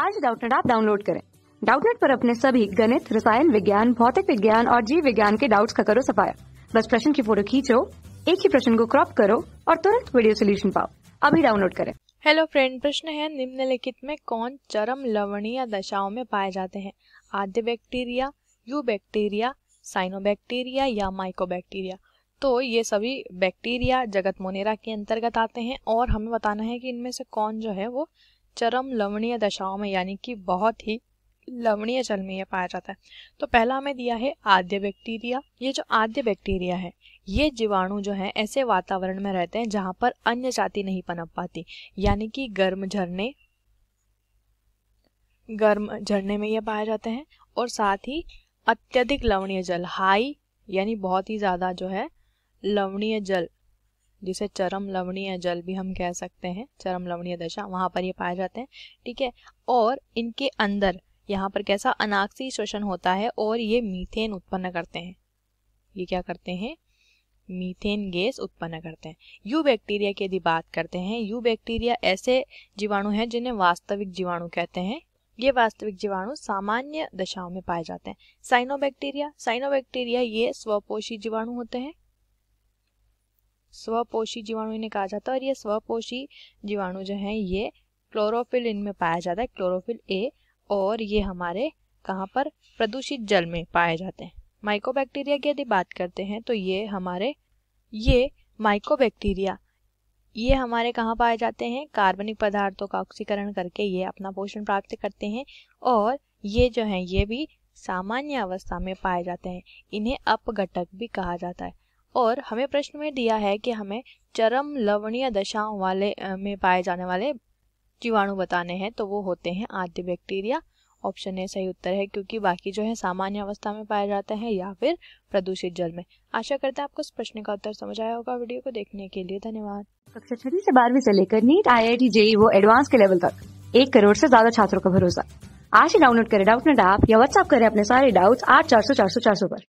आज डाउटनेट आप डाउनलोड करें डाउटनेट पर अपने सभी गणित रसायन विज्ञान भौतिक विज्ञान और जीव विज्ञान के डाउट्स का करो सफाया बस प्रश्न की फोटो खींचो एक ही प्रश्न को क्रॉप करो और तुरंत वीडियो सोल्यूशन पाओ अभी डाउनलोड करें हेलो फ्रेंड प्रश्न है निम्नलिखित में कौन चरम लवणीय दशाओं में पाए जाते हैं आद्य bacteria eubacteria cyanobacteria या बैक्टीरिया तो ये सभी बैक्टीरिया जगत मोनेरा के अंतर्गत आते हैं और हमें बताना है कि इनमें से कौन जो है वो चरम लवणीय दशाओं में यानी कि बहुत ही लवणीय जल में यह पाया जाता है तो पहला हमें दिया है आद्य बैक्टीरिया ये जो आद्य बैक्टीरिया है ये जीवाणु जो है ऐसे वातावरण में रहते हैं जहां पर अन्य जाति नहीं पनप पाती यानी कि गर्म झरने गर्म झरने में ये पाए जाते हैं और साथ ही अत्यधिक लवणीय जल हाई यानी बहुत ही ज़्यादा जो है लवणीय जल जिसे चरम लवणीय जल भी हम कह सकते हैं चरम लवणीय दशा वहाँ पर ये पाए जाते हैं ठीक है और इनके अंदर यहाँ पर कैसा अनाक्सी श्वसन होता है और ये मीथेन उत्पन्न करते हैं ये क्या करते हैं मीथेन गैस उत्पन्न करते हैं यू बैक्टीरिया की यदि बात करते हैं यू बैक्टीरिया ऐसे जीवाणु हैं जिन्हें वास्तविक जीवाणु कहते हैं ये वास्तविक जीवाणु सामान्य दशाओं में पाए जाते हैं साइनोबैक्टीरिया साइनोबैक्टीरिया ये स्वपोषी जीवाणु होते हैं स्वपोषी जीवाणु इन्हें कहा जाता है और ये स्वपोषी जीवाणु जो हैं ये क्लोरोफिल इनमें पाया जाता है क्लोरोफिल ए और ये हमारे कहाँ पर प्रदूषित जल में पाए जाते हैं माइकोबैक्टीरिया की यदि बात करते हैं तो ये हमारे ये माइकोबैक्टीरिया ये हमारे कहाँ पाए जाते हैं कार्बनिक पदार्थों का ऑक्सीकरण करके ये अपना पोषण प्राप्त करते हैं और ये जो हैं ये भी सामान्य अवस्था में पाए जाते हैं इन्हें अपघटक भी कहा जाता है और हमें प्रश्न में दिया है कि हमें चरम लवणीय दशाओं वाले में पाए जाने वाले जीवाणु बताने हैं तो वो होते हैं आद्य बैक्टीरिया ऑप्शन ए सही उत्तर है क्योंकि बाकी जो है सामान्य अवस्था में पाए जाते हैं या फिर प्रदूषित जल में आशा करते हैं आपको इस प्रश्न का उत्तर समझ आया होगा वीडियो को देखने के लिए धन्यवाद कक्षा छठी से बारहवीं से लेकर NEET I I T JEE वो एडवांस के लेवल तक एक करोड़ से ज्यादा छात्रों का भरोसा आज ही डाउनलोड करें डाउट नेट ऐप या व्हाट्सअप करें अपने सारे डाउट आठ चार सौ चार सौ चार सौ पर